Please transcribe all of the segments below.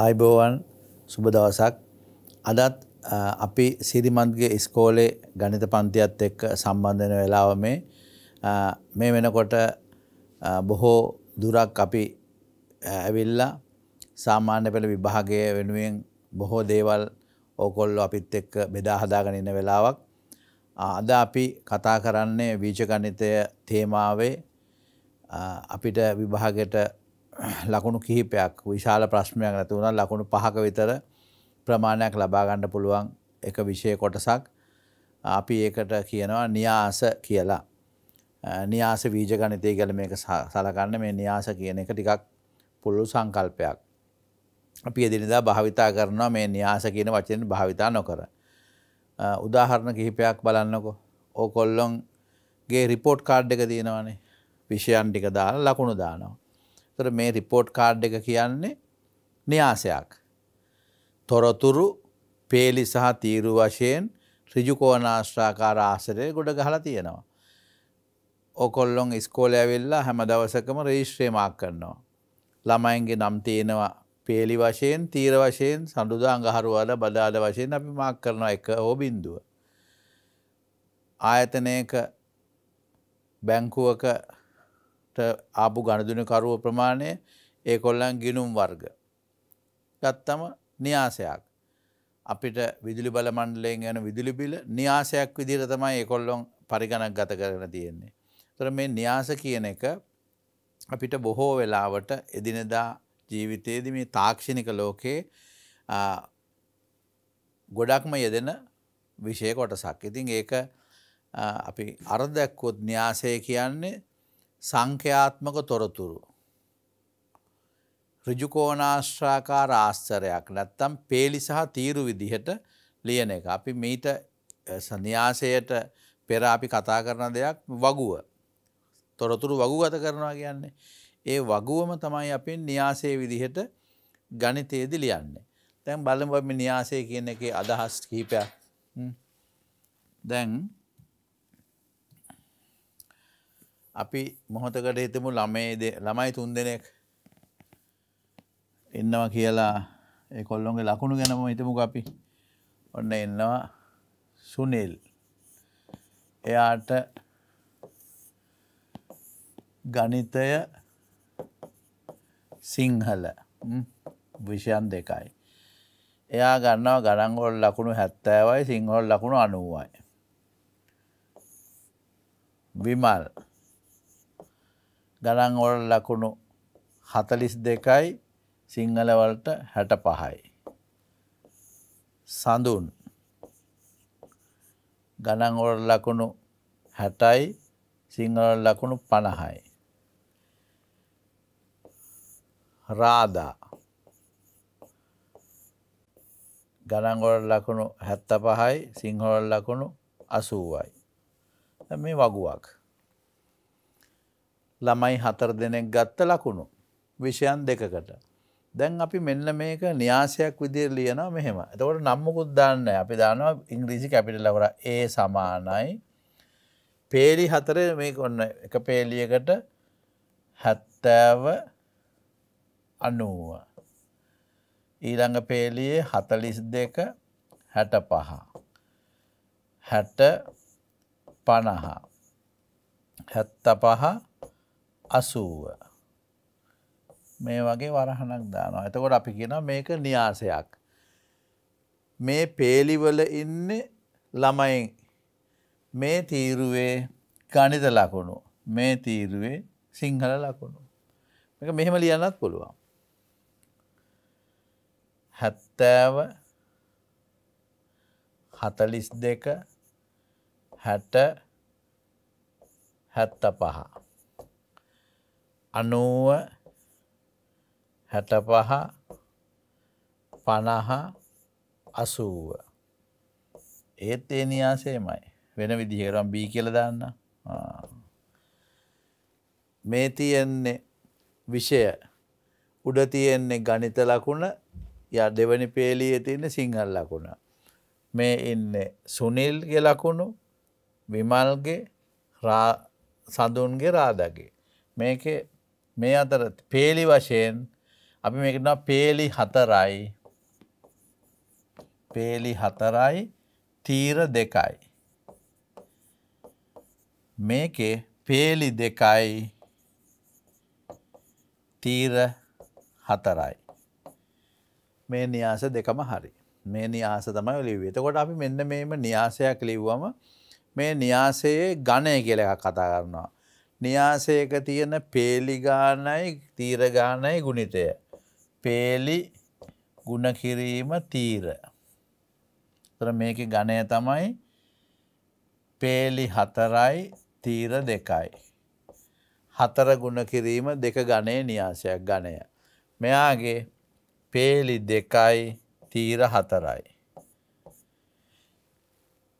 ආයිබෝවන් සුබ දවසක් අදත් අපි සිරිමන්ගේ ඉස්කෝලේ ගණිත පන්තියත් එක්ක සම්බන්ධන වෙලාව මේ මේ වෙනකොට බොහෝ දුරක් අපි ඇවිල්ලා සාමාන්‍ය පෙළ විභාගය වෙනුවෙන් බොහෝ දේවල් ඕකොල්ලෝ අපිත් එක්ක බෙදාහදාගෙන ඉන්න වෙලාවක් අද අපි කතා කරන්නේ වීජගණිතය තේමාවේ අපිට විභාගයට ලකුණු කිහිපයක් විශාල ප්‍රශ්නයක් නැති වුණා ලකුණු පහක විතර ප්‍රමාණයක් ලබා ගන්න පුළුවන් එක විෂය කොටසක් අපි ඒකට කියනවා න්‍යාස කියලා. න්‍යාස වීජ ගණිතය කියලා මේක සලකන්න මේ න්‍යාස කියන එක ටිකක් පුළුල් සංකල්පයක්. අපි එදිනෙදා භාවිතා කරනවා මේ න්‍යාස කියන වචනේ භාවිතා නොකර. උදාහරණ කිහිපයක් බලන්නකෝ. ඕකොල්ලොන්ගේ රිපෝට් කාඩ් එක තියෙනවානේ. විෂයන් ටික දාලා ලකුණු දානවා. තර මේ රිපෝට් කාඩ් එක කියන්නේ න්‍යාසයක්. තොරතුරු පේලි සහ තීරු වශයෙන් රිජුකෝනාශ්‍රාකාර ආසරය ගොඩ ගහලා තියෙනවා. ඔකොල්ලොන් ස්කෝල ඇවිල්ලා හැම දවසකම රේශ්‍රේමාක් කරනවා. ළමයින්ගේ නම් තියෙනවා පේලි වශයෙන් තීර වශයෙන් සඳුදා අඟහරුවාල බදාල වශයෙන් අපි මාක් කරනවා එක හෝ බින්දුව. ආයතනයක බැංකුවක ආපු ගණදුනකරුව ප්‍රමාණය ඒ කොල්ලන් ගිනුම් වර්ග. ගත්තම න්‍යාසයක්. අපිට විදුලි බල මණ්ඩලයෙන් යන විදුලි බිල න්‍යාසයක් විදිර තමයි ඒ කොල්ලොන් පරිගණක් ගත කරන තියෙන්නේ. තොර මේ න්‍යාස කියන එක අපිට බොහෝ වෙලාවට එදිනෙදා ජීවිතයේද මේ තාක්ෂණික ලෝකයේ ගොඩක්ම යෙදෙන විෂය කොටසක්. ඉතින් ඒක අපි අර්දැක්කොත් න්‍යාසය කියන්නේ සංඛ්‍යාත්මක තොරතුරු. ඍජුකෝනාශ්‍රාකාර ආස්තරයක් නැත්තම් පේලි සහ තීරු විදිහට ලියන එක. අපි මීට සන්‍යාසයට පෙර අපි කතා කරන දෙයක් වගුව. තොරතුරු වගුගත කරනවා කියන්නේ. ඒ වගුවම තමයි අපෙන් න්‍යාසය විදිහට ගණිතයේදි ලියන්නේ. දැන් බලමු අපි න්‍යාසය කියන එකේ අදහස් කිහිපයක්. දැන් අපි මොහොතකට හිතමු ළමේ ළමයි තුන් දෙනෙක් එන්නවා කියලා ඒ කොල්ලොන්ගේ ලකුණු ගැනම හිතමුක අපි ඔන්න එන්නවා සුනිල් එයාට ගණිතය සිංහල විෂයන් දෙකයි එයා ගන්නවා ගණන්ගොල් ලකුණු හැත්තෑවයි සිංහොල් ලකුණු අනුවයි විමල් ගණන්වල ලකුණු හතලිස් දෙකයි සිංහලවලට හැට පහයි. සඳුන් ගණන්වල ලකුණු හැටයි සිංහල ලකුණු පණහයි. රාදා ගණන්වල ලකුණු හැත්ත පහයි සිංහල ලකුණු අසූුවයි. මේ වගුවක්. ළමයි හතර දෙනෙක් ගත්ත ලකුණු විෂයන් දෙකකට. දැන් අපි මෙන්න මේක න්‍යාසයක් විදිර ලියන මෙහෙම එතකොට නම්මකුත් දන්න අපි දානවා ඉංග්‍රීසි කැපිට ලවර ඒ සමානයි පේලි හතර මේ ඔන්න එක පේලියකට හැත්තෑව අනුව ඊළඟ පේලියේ හතලිස් දෙක හැට පහ හැට පණහා හැත්ත පහ අසූව. මේ වගේ වරහනක් දානවා. එතකොට අපි කියනවා මේක න්‍යාසයක්. මේ පේලිවල ඉන්න ළමයින් මේ තීරුවේ ගණිත ලකුණු මේ තීරුවේ සිංහල ලකුණු. එක මෙහෙම ලියන්නත් පුළුවන්. හැත්තෑව හතලිස් දෙක හැට හැත්ත පහ. අනුව හැටපහ පණහ අසූව ඒත් ඒ නියාසේමයි වෙන විදිහකරම් බී කියල දන්න මේ තියෙන්නේ විෂය උඩ තියෙන්නේ ගනිත ලකුණ ය දෙවනි පේලිය තියන්න සිංහල් ලකුණ මේ ඉන්න සුනිල්ගේ ලකුණු විමල්ගේ සඳුන්ගේ රාදගේ මේකේ මේ අතර පේලි වශයෙන් අපි මේකටවා පේලි හතරයි පේලි හතරයි තීර දෙකයි. මේකේ පේලි දෙකයි තීර හතරයි. මේ නියාස දෙකම හරි. මේ නියාස තමයි ලිව එතකොට අපි මෙන්න මේම නියාසයක් ලිව්වම මේ නියාසයේ ගණය කියල එකක් කතා කරනවා. න්‍යාසයක තියෙන පේලිගානයි තීරගානයි ගුණිතය. පේලි ගුණකිරීම තීර. තර මේක ගණය තමයි පේලි හතරයි තීර දෙකයි. හතර ගුණකිරීම දෙක ගණය න්‍යාසයක් ගණය. මෙයාගේ පේලි දෙකයි තීර හතරයි.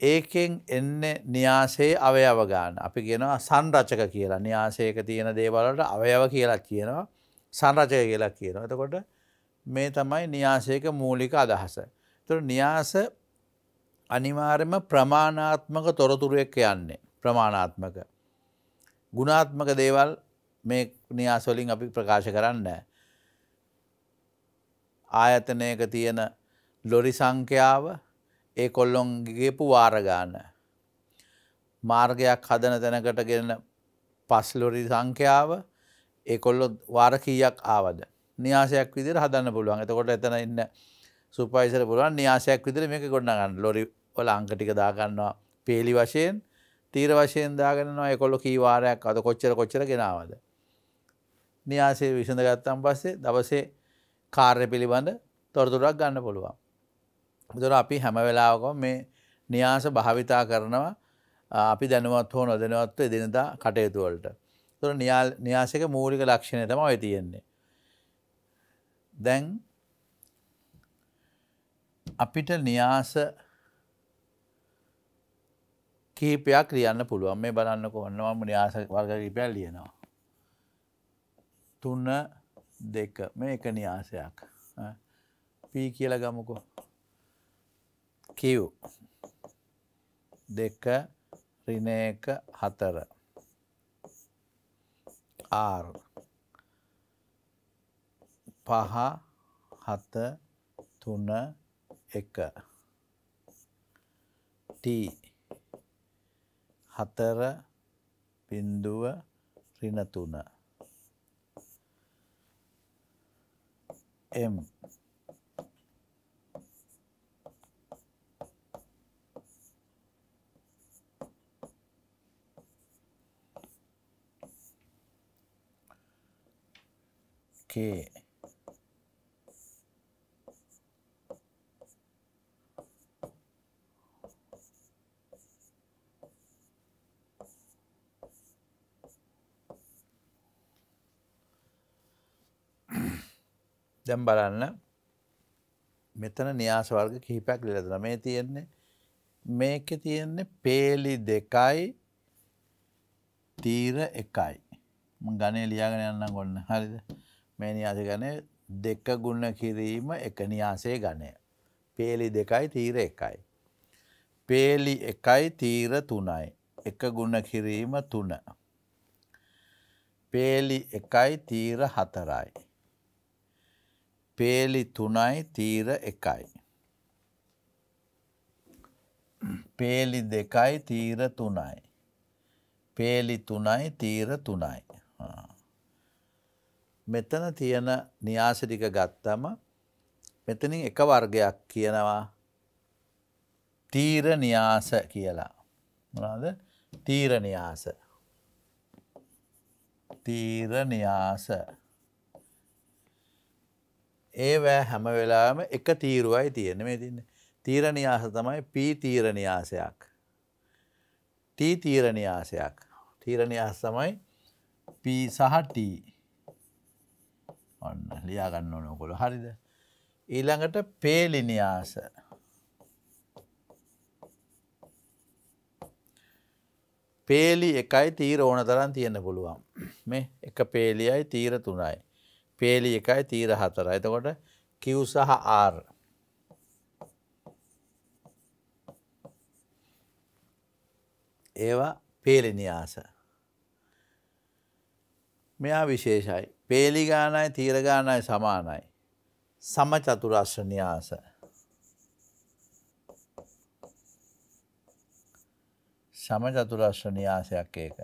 ඒකෙන් එන්න න්‍යාසේ අවයව ගාන අපි කියනවා සංරචක කියලා න්‍යාසයක තියෙන දේවලට අවයව කියලා කියනවා සංරචය කියලා කියනවා. එතකොට මේ තමයි න්‍යාසයක මූලික අදහස. තුර න්‍යාස අනිවාර්යම ප්‍රමාණාත්මක තොරතුරුවෙක් යන්නේ ප්‍රමාණාත්මක. ගුණාත්මක දේවල් මේ න්‍යාසවලින් අපි ප්‍රකාශ කරන්න. ආයතනයක තියෙන ලොරි සංඛ්‍යාව ඒ කොල්ලොන් ගේපු වාරගාන මාර්ගයක් හදන තැනකට ගෙන පස්ලොරි සංඛ්‍යාව ඒ කොල්ලො වාර කීයක් ආවද නියාසයක් විදිර හදන්න පුළුවන් එතකොට එතන ඉන්න සුපයිසර පුළුවන් නියාසයක් විදිර මේක ගොඩනගන්න ලොරි ඔල අංකටික දාගන්නවා පේලි වශයෙන් තීර වශයෙන් දාගෙනවා එකොල්ලො කීවාරයක් අද කොච්චර කොච්චර ගෙනාවද නියාසේ විසඳ ගත්තම් පස්සේ දවසේ කාර්ය පිළිබඳ තොරතුරක් ගන්න පුළුවන් දර අපි හැම වෙලාවකො මේ න්‍යාස භාවිතා කරනවා අපි දැනුවත් හෝ නොදනවත්ව එදිනදා කටයුතුවලට. තුර න්‍යාසික මූලික ලක්ෂණය තම ඔය තියෙන්නේ. දැන් අපිට න්‍යාස කීපයක් ලියන්න පුළුවන් මේ බලන්න කොන්නවම න්‍යාස වර්ග කීපයක් ලියනවා. තුන්න දෙක මේ එක න්‍යාසයක්. පී කියල ගමකෝ කිව් දෙක ඍණ එක හතර R පහ හත තුන එක T හතර බින්දුව ඍණ තුන M okay දැම් බලන්න මෙතන න්‍යාස වර්ග කිහිපයක් ලෙදන මේ තියෙන්නේ මේක තියෙන්නේ පේලි දෙකයි තීර එකයි ගණය ලියාගෙන යන්න ගොන්න හරිද මේ නියාස ගණය දෙක ගුණ කිරීම එක නියාසේ ගණය. පේලි දෙකයි තීර එකයි. පේලි එකයි තීර තුනයි. එක ගුණ කිරීම තුන. පේලි එකයි තීර හතරයි. පේලි තුනයි තීර එකයි. පේලි දෙකයි තීර තුනයි. පේලි තුනයි තීර තුනයි. මෙතන තියෙන න්‍යාස ටික ගත්තම මෙතනින් එක වර්ගයක් කියනවා තීර න්‍යාස කියලා. මොනවාද? තීර න්‍යාස. තීර න්‍යාස. ඒවෑ හැම වෙලාවෙම එක තීරුවයි තියෙන මේ තින්නේ. තීර න්‍යාස තමයි පී තීර න්‍යාසයක්. ටී තීර න්‍යාසයක්. තීර න්‍යාස තමයි පී සහ ටී ඔන්න ලියාගන්න ඕන කොළ හරිද ඊළඟට පේලිනියාස පේලි එකයි තීර ඕන තරන් තියෙන පුළුවන් මේ එක පේලියයි තීර තුනයි පේලි එකයි තීර හතර එතකොට කිව් සහ ආර් ඒවා පේලිනියාස මෙයා විශේෂයි පේලිගානයි තීරගානයි සමානයි. සම චතුරශ්‍ර න්‍යාස. සම චතුරශ්‍ර න්‍යාසයක් ඒක.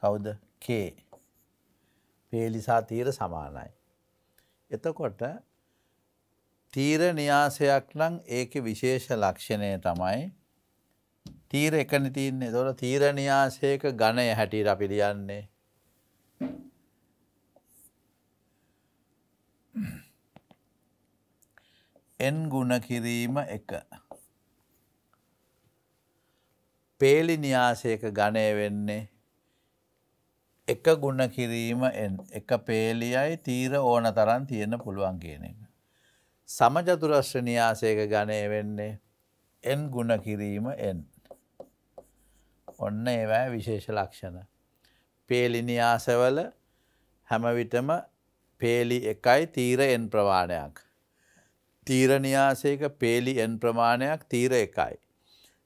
කවුද කේ. පේලිසා තීර සමානයි. එතකොට තීර න්‍යාසයක් නම් ඒක විශේෂ ලක්ෂණය තමයි තීර එකන තියන්නේ තොට තීර න්‍යාසයක ගණය හැටියට අපි ලියන්නේ එන් ගුණ කිරීම එක. පේලි නියාසයක ගණය වෙන්නේ එක ගුණ කිරීම එක පේලියයි තීර ඕන තරන් තියෙන පුළුවන් කියන එක. සමජතුරශ්‍ර නියාසයක ගණය වෙන්නේ එන් ගුණ කිරීම එන්. ඔන්න ඒවැ විශේෂ ලක්ෂණ. පේලි නියාසවල හැමවිටම පේලි එකයි තීර එන් ප්‍රවාණයක්. තීරණයාසයක පේලි එන් ප්‍රමාණයක් තීර එකයි.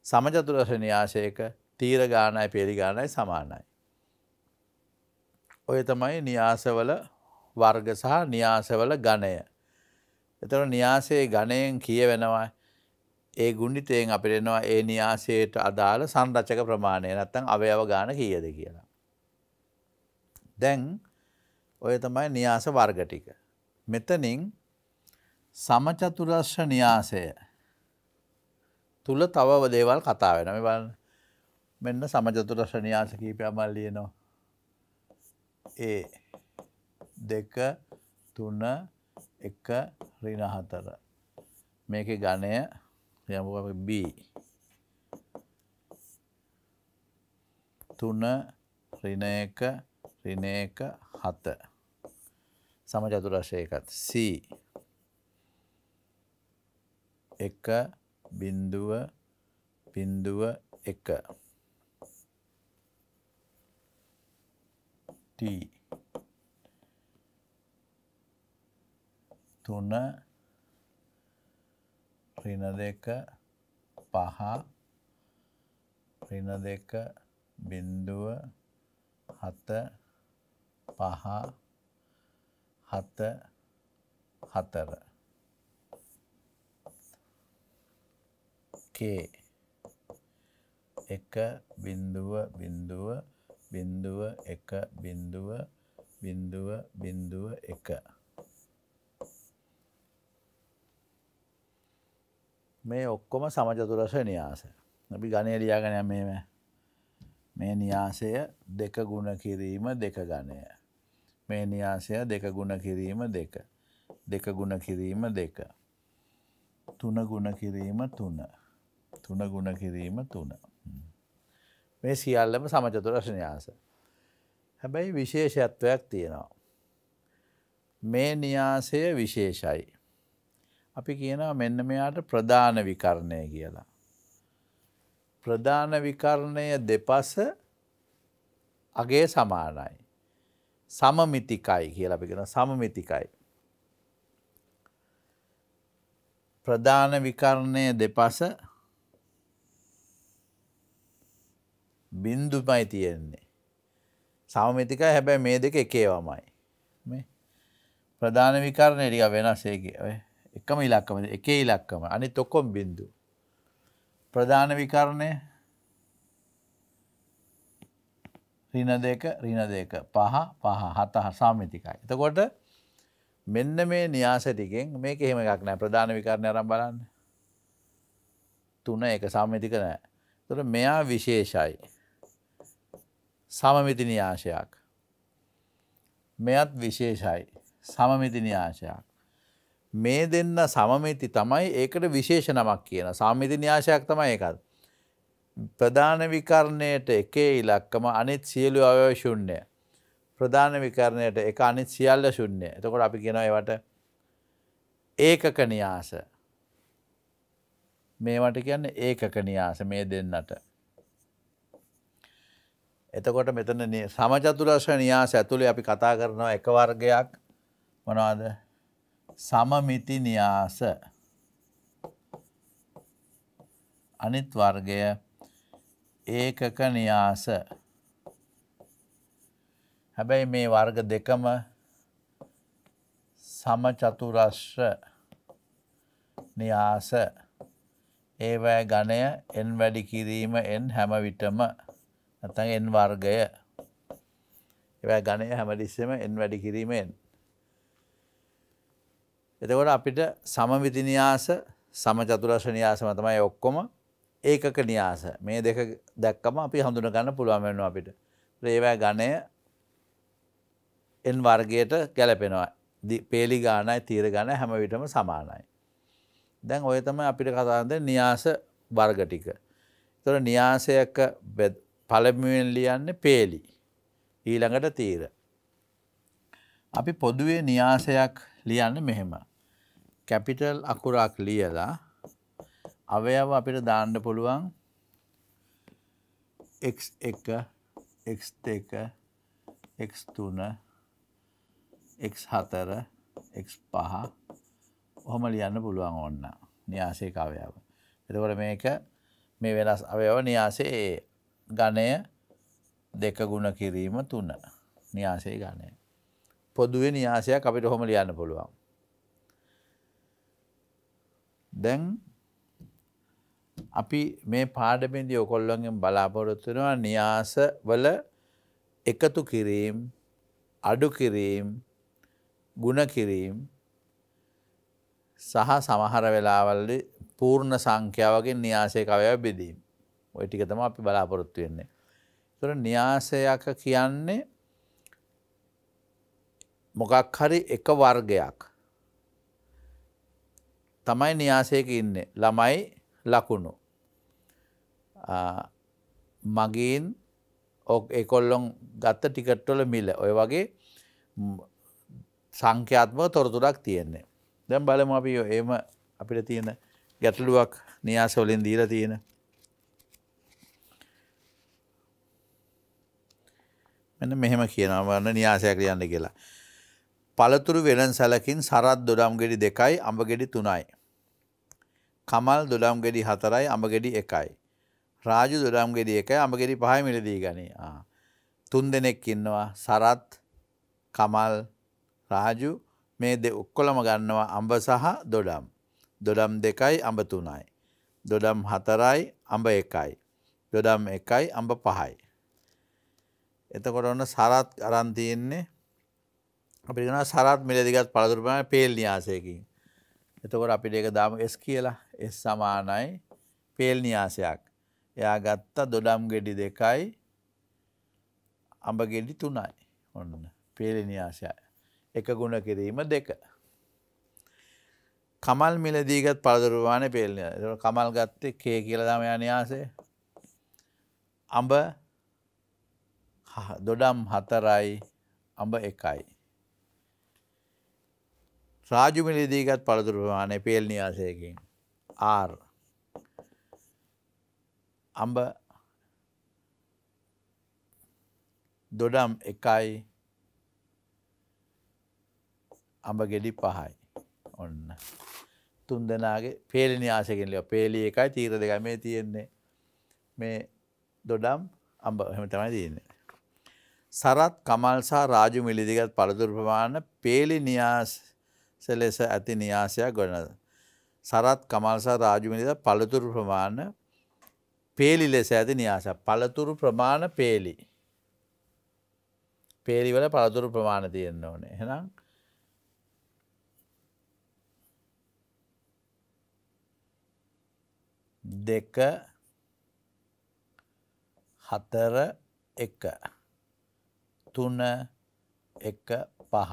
සමජතුරශනියාශයක තීර ගානයි පේලි ගානයි සමානයි. ඔය තමයි නියාසවල වර්ග සහ නියාසවල ගණය. එතර නියාසේ ගණයෙන් කියවෙනවා ඒ ගුණිතයෙන් අපිරෙනවා ඒ නියාසයට අදාළ සංරචක ප්‍රමාණය නැත්තං අවයව ගාන කියද කියලා. දැන් ඔය තමයි නියාස වර්ග ටික. මෙතනින් සමචතුරස්ස න්‍යාසය තුල තවව දේවල් කතා වෙන මේ බලන්න මෙන්න සමචතුරස්ස න්‍යාස කීපයක් මම ලියනවා ඒ 2 3 1 ඍණ 4 මේකේ ඝණය යමු අපි b 3 ඍණ 1 ඍණ 1 7 සමචතුරස්ස ඒකත් c එක බින්දුව බින්දුව එක T තුන රින දෙක පහ රින දෙක බින්දුව හත පහ හත හතර එකේ එක බින්දුව බින්දුව බින්දුව එක බින්දුව බින්දුව බින්දුව එක මේ ඔක්කොම සමජතුරස නියාස අපි ගණය ලියාගන මේම මේ නියාසය දෙක ගුණ කිරීම දෙක ගණය මේ නියාසය දෙක ගුණ කිරීම දෙක දෙක ගුණ කිරීම දෙක තුන ගුණ කිරීම තුන තුන ගුණ කිරීම තුන. මේ සියල්ලම සමචතුරශනයාස. හැබැයි විශේෂත්වයක් තියෙනවා. මේ නියාසය විශේෂයි. අපි කියනවා මෙන්න මෙයාට ප්‍රධාන විකරණය කියලා. ප්‍රධාන විකරණය දෙපස අගේ සමානයි. සමමිතිකයි කියලා අපි කියෙන සමමිතිකයි. ප්‍රධාන විකරණය දෙපස බින්දුමයි තියෙන්නේ. සමමිතික හැබැයි මේ දෙක එකේවමයි. ප්‍රධාන විකරණය ටික වෙනස් එකම ඉලක්කම එකේ ඉලක්කම අනි තොකොම් බින්දු. ප්‍රධාන විකරණය රින දෙක රින දෙක පහ පහ හත සාමිතිකයි. එතකොට මෙන්න මේ න්‍යාස ටිකෙන් මේක එහෙම එකක් නෑ ප්‍රධාන විකරණය අරම් බලන්න. තුන එක සාමිතික නෑ. තුර මෙයා විශේෂයි. සමමිතිනියාශයක්. මෙයත් විශේෂයි සමමිතිනියාශයක්. මේ දෙන්න සමමිති තමයි ඒකට විශේෂ නමක් කියන සාමිතිනියාශයක් තමයි එකත්. ප්‍රධාන විකරණයට එකේ ඉලක්කම අනිත් සියලු අවය ශුන්්‍ය. ප්‍රධාන විකරණයට එක අනිත් සියල්ල ශුන්්‍ය එතකොට අපි කියෙන ඒවට ඒකක නියාස මේවට කියන්න ඒකක නියාස මේ දෙන්නට එතකොට මෙතන සමචතුරශ නියාස ඇතුළේ අපි කතා කරනවා එක වර්ගයක් මොනවාද සමමිති නියාස අනිත් වර්ගය ඒකක නියාස හැබැයි මේ වර්ග දෙකම සමචතුරශ්‍ර නියාස ඒවැ ගණය එන් වැඩි කිරීම එන් හැම විටම නැතන් එන් වර්ගය එවැ ගණය හැමඩිස්සම එන් වැඩි කිරීමෙන්. එතකොට අපිට සමවිතිනියාස සමචතුරශ නියාස මතමයි ඔක්කොම ඒකක නියාස මේ දෙක දැක්කම අපි හඳුන ගන්න පුළුවන්වෙන්නවා අපිට ඒවැ ගණය එන් වර්ගයට ගැලපෙනවා පේලි ගානයි තීර ගණ හැමවිටම සමානයි. දැන් ඔය තම අපිට කතාන්ද නියාස වර්ගටික. තොර නියාසයක පළමුුවෙන් ලියන්න පේලි. ඊළඟට තීර. අපි පොදුවේ නියාසයක් ලියන්න මෙහෙම. කැපිටල් අකුරක් ලියලා අවයව අපිට දාන්න පුළුවන් x1 x2 x3 x4 x5 ඔහොම ලියන්න පුළුවන් ඕන්න න්‍යාසේ කවයව. එතකොට මේක මේ වෙනස් අවයව න්‍යාසේ ගණය දෙක ගුණ කිරීම තුන න්‍යාසය ගණය. පොදුවේ න්‍යාසයක් අපිට හොම ලියන්න පුළුවන්. දැන් අපි මේ පාඩමින්දී ඔකොල්ලොගෙන් බලාපොරොත්තුනවා න්‍යාස වල එකතු කිරීම් අඩු කිරීම් ගුණ කිරීම් සහ සමහර වෙලාවල්ලි පූර්ණ සංඛ්‍යාවගෙන් න්‍යාසය කවය බෙදීම. ඔය ටික තම අපි බලාපොරොත්තු වෙන්නේ. තුර න්‍යාසයක කියන්නේ මොකක් හරි එක වර්ගයක් තමයි න්‍යාසයක ඉන්නේ ළමයි ලකුණු මගින් එකොල්ලොන් ගත්ත ටිකට්ටොල මිල ඔය වගේ සංඛ්‍යාත්මක තොරතුරක් තියෙන්නේ දැම් බලම අපි එහෙම අපිට තියෙන ගැටලුවක් න්‍යාසවලින් දීර තියෙන මෙන්න මෙහෙම කියනවා වන්න න්‍යාසයක් ලියන්න කියලා. පළතුරු වෙළන්සලකින් සරත් දොඩම් ගෙඩි දෙකයි අඹ ගෙඩි තුනයි. කමල් දොඩම් ගෙඩි හතරයි අඹ ගෙඩි එකයි. රාජු දොඩම් ගෙඩි එකයි අඹ ගෙඩි පහයි මිලදී ගනී. තුන් දෙනෙක් ඉන්නවා සරත් කමල් රාජු මේ ඔක්කොලම ගන්නවා අඹ සහ දොඩම්. දොඩම් දෙකයි අඹ තුනයි. දොඩම් හතරයි අඹ එකයි. දොඩම් එකයි අඹ පහයි. එතකොට ඔන්න සරත් අරන් තියෙන්නේ අපි කියනවා සරත් මිලදිගත් පළතුරු ප්‍රමාණය පේල් න්‍යාසයකින්. එතකොට අපිට ඒක දාමු S කියලා. S සමානයි පේල් න්‍යාසයක්. එයා ගත්ත දොඩම් ගෙඩි දෙකයි අඹ ගෙඩි තුනයි. ඔන්න පේල් න්‍යාසය. එක ගුණ කිරීම දෙක. කමල් මිලදීගත් පළතුරු ප්‍රමාණය පේල් න්‍යාසය. කමල් ගත්තේ K කියලා තමයි න්‍යාසය. අඹ දොඩම් හතරයි අඹ එකයි. රාජුමිලිදීගත් පළතුරු ප්‍රමාණය පේල් නිවාසයකින් R අඹ දොඩම් එකයි අඹ ගෙඩි පහයි ඔන්න තුන් දෙනාගේ පේලි නිවාසයකින් ලියව පේලි එකයි තීර දෙකයි මේ තියෙන්නේ මේ දොඩම් අඹ එහෙම තමයි තියෙන්නේ සරත් කමල් සහ රාජු මිලිදිගත් පළදුර ප්‍රමාණ පේලි නියාස ලෙස ඇති නියාසයක් ගොඩනද. සරත් කමල්ස රාජු මිලිද පළතුරු ප්‍රමාණ පේලි ලෙස ඇති නියාස පළතුරු ප්‍රමාණ පේලි. පේලිවල පළතුරු ප්‍රමාණ තියෙන්න්න ඕන එහෙනම් දෙක හතර එක. තුන එක පහ.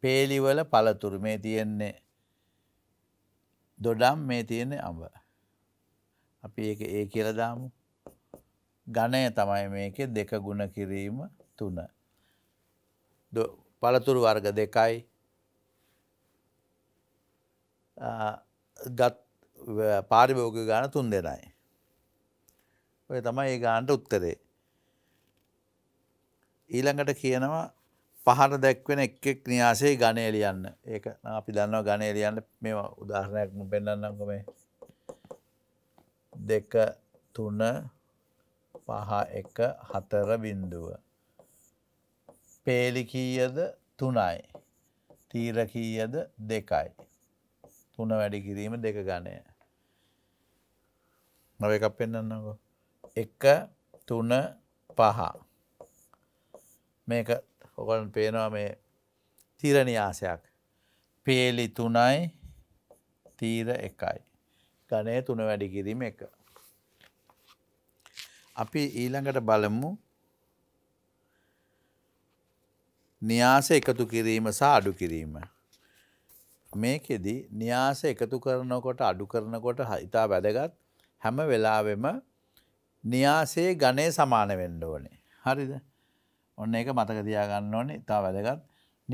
පේලිවල පළතුරු මේ තියෙන්නේ දොඩම් මේ තියෙන්නේ අඹ. අපි ඒක ඒ කියලා දාමු. ඝණය තමයි මේකේ දෙක ගුණ කිරීම තුන. පළතුරු වර්ග දෙකයි. ගත් පාරිභෝගික ගාන තුන් දෙනයි. ඔය තමයි ඒ ගානට උත්තරේ. ඊළඟට කියනවා පහර දැක්වෙන එක්ෙක් නියාසේ ගණය ලියන්න ඒක අපි දන්නවා ගණය ලියන්න මේ උදාහරණයක් පෙන්න්නන්නක මේ දෙක තුන පහ එක හතර බින්දුව පේලිකීයද තුනයි තීරකීයද දෙකයි තුන වැඩි කිරීම දෙක ගණය නොව එකක් පෙන්න්නන්නකෝ එක තුන පහා මේක ඔකොලන් පේනවා මේ තීරණයාසයක් පේලි තුනයි තීර එකයි ගණය තුන වැඩි කිරීම එක. අපි ඊළඟට බලමු න්‍යාස එකතු කිරීම සහ අඩු කිරීම. මේකෙදි න්‍යාස එකතු කරනකොට අඩු කරනකොට හිතා වැදගත් හැම වෙලාවෙම න්‍යාසේ ගණය සමාන වෙන්න ඕනේ. හරිද? ඔන්න ඒක මතක තියාගන්න ඕනේ ඉතා වැදගත්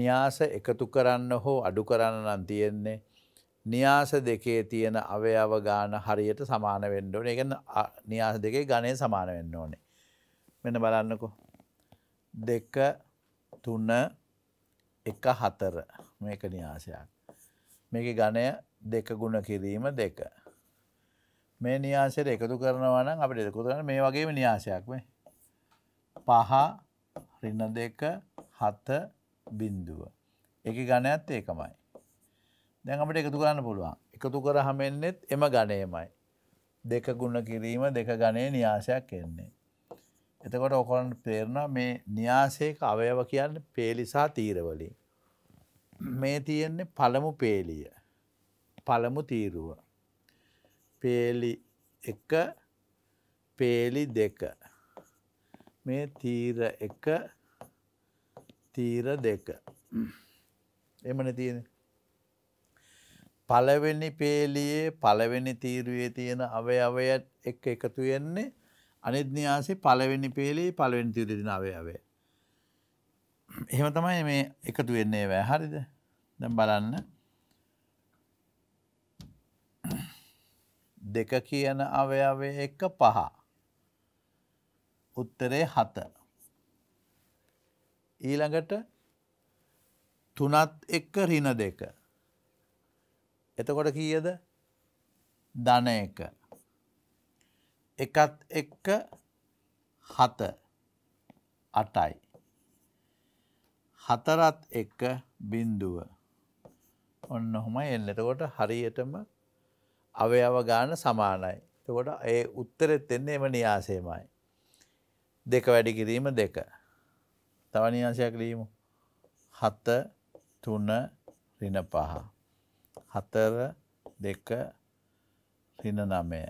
න්‍යාස එකතු කරන්න හෝ අඩු කරන්න නම් තියෙන්නේ න්‍යාස දෙකේ තියෙන අවයව ගාන හරියට සමාන වෙන්න ඕනේ. ඒ කියන්නේ න්‍යාස දෙකේ ගණය සමාන වෙන්න ඕනේ. මෙන්න බලන්නකෝ. 2 3 1 4 මේක න්‍යාසයක්. මේකේ ගණය 2 ගුණ කිරීම 2. මේ න්‍යාසයට එකතු කරනවා නම් අපිට එකතු කරන්න මේ වගේම න්‍යාසයක් මේ. 5 ඍණ 2 7 බිඳුව. ඒකේ ගණයත් ඒකමයි. දැන් අපිට එකතු කරන්න පුළුවන්. එකතු කරාම එන්නේත් එම ගණයමයි. දෙක ගුණ කිරීම දෙක ගණයේ න්‍යාසයක් එන්නේ. එතකොට ඔයගොල්ලන්ට තේරෙනවා මේ න්‍යාසයක අවයව කියන්නේ පේලි සහ තීර වලින්. මේ තියෙන්නේ පළමු පේලිය. පළමු තීරුව. පේලි 1 පේලි 2 මේ තීර එක තීර දෙක එමන තියෙන පලවෙනි පේලියේ පලවෙනි තීරුවේ තියෙන අවය අවයත් එක් එකතු වෙන්නේ අනිද්‍යාසි පලවෙනි පේලි පලවෙනි තීරු දෙන අවය අවය එහෙම තමයි මේ එකතු වෙන්නේ වැ හරිද දැන් බලන්න දෙක කියන අවයවය එක පහ උත්තරේ හත. ඊළඟට තුනත් එක්ක රින දෙක. එතකොට කීයද ධන එක. එකත් එක්ක හත අටයි. හතරත් එක්ක බින්දුව. ඔන්න හොම එන්න එතකොට හරියටම අවයව ගාන සමානයි. එතකොට ඒ උත්තරෙත් එන්නේ එම නියාසේමයි. දෙක වැඩි කිරීම දෙක. තව නිවාසයක් ලීමු. හත තුන රින පහ. හතර දෙක රින නමය.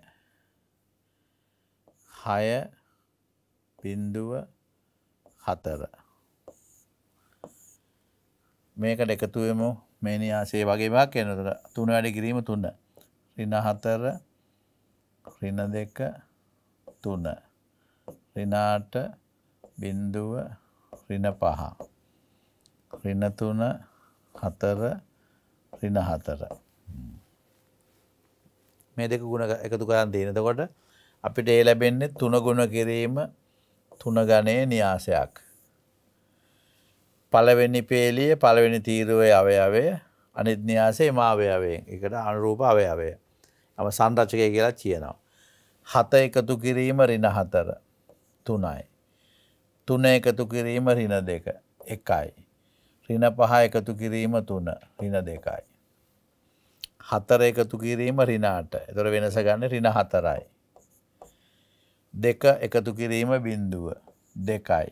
හය පින්දුව හතර. මේකට එකතුවමු මේ නියාසේ වගේවා කෙනතුර තුන වැඩි කිරීම තුන්න. රින හතර රින දෙක තුන්න. රිනාට බින්දුව රින පහ. රිනතුන හතර රින හතර. මේ දෙක ගුණ එකතු කරන් දීනතකොට අපිට ඒ ලැබෙන්නේ තුන ගුණ කිරීම තුන ගණයේ න්‍යාසයක්. පළවෙනි පේලිය පළවෙනි තීරුවේ අවයවය අනිත් න්‍යාසේ මාවයවයෙන් එකට අනුරූප අවයවය. අම සංරචකය කියලා කියනවා. හත එකතු කිරීම රින හතර තුනයි. තුන එකතු කිරීම රින දෙක එකයි. රින පහ එකතු කිරීම තුන රින දෙකයි. හතර එකතු කිරීම රිනාට එතොර වෙනස ගන්න රින හතරයි. දෙක එකතු කිරීම බින්දුව දෙකයි.